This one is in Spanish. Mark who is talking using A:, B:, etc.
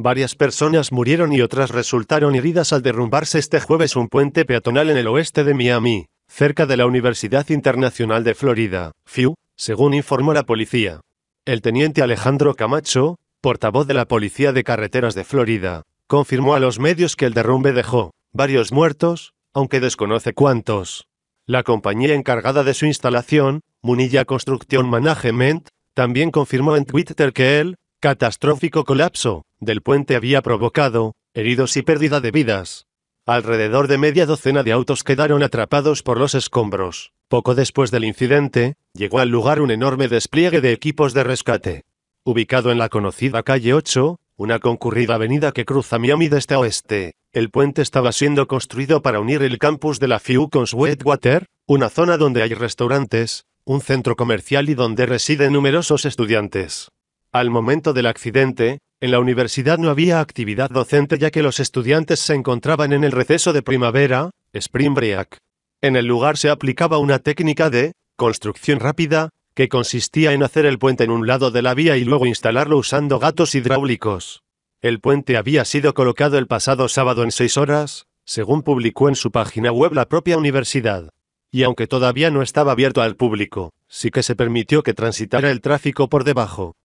A: Varias personas murieron y otras resultaron heridas al derrumbarse este jueves un puente peatonal en el oeste de Miami, cerca de la Universidad Internacional de Florida, FIU, según informó la policía. El teniente Alejandro Camacho, portavoz de la Policía de Carreteras de Florida, confirmó a los medios que el derrumbe dejó varios muertos, aunque desconoce cuántos. La compañía encargada de su instalación, Munilla Construction Management, también confirmó en Twitter que él catastrófico colapso del puente había provocado heridos y pérdida de vidas. Alrededor de media docena de autos quedaron atrapados por los escombros. Poco después del incidente, llegó al lugar un enorme despliegue de equipos de rescate. Ubicado en la conocida calle 8, una concurrida avenida que cruza Miami de este a oeste, el puente estaba siendo construido para unir el campus de la FIU con Sweetwater, una zona donde hay restaurantes, un centro comercial y donde residen numerosos estudiantes. Al momento del accidente, en la universidad no había actividad docente ya que los estudiantes se encontraban en el receso de primavera, Spring Break. En el lugar se aplicaba una técnica de construcción rápida, que consistía en hacer el puente en un lado de la vía y luego instalarlo usando gatos hidráulicos. El puente había sido colocado el pasado sábado en seis horas, según publicó en su página web la propia universidad. Y aunque todavía no estaba abierto al público, sí que se permitió que transitara el tráfico por debajo.